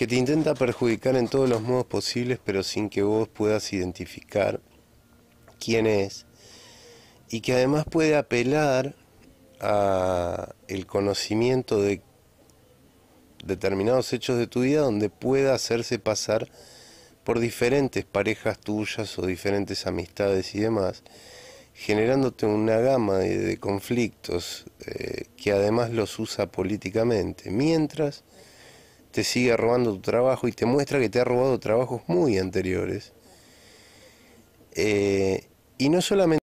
que te intenta perjudicar en todos los modos posibles, pero sin que vos puedas identificar quién es, y que además puede apelar a el conocimiento de determinados hechos de tu vida donde pueda hacerse pasar por diferentes parejas tuyas o diferentes amistades y demás, generándote una gama de, conflictos eh, que además los usa políticamente, mientras te sigue robando tu trabajo y te muestra que te ha robado trabajos muy anteriores. Eh, y no solamente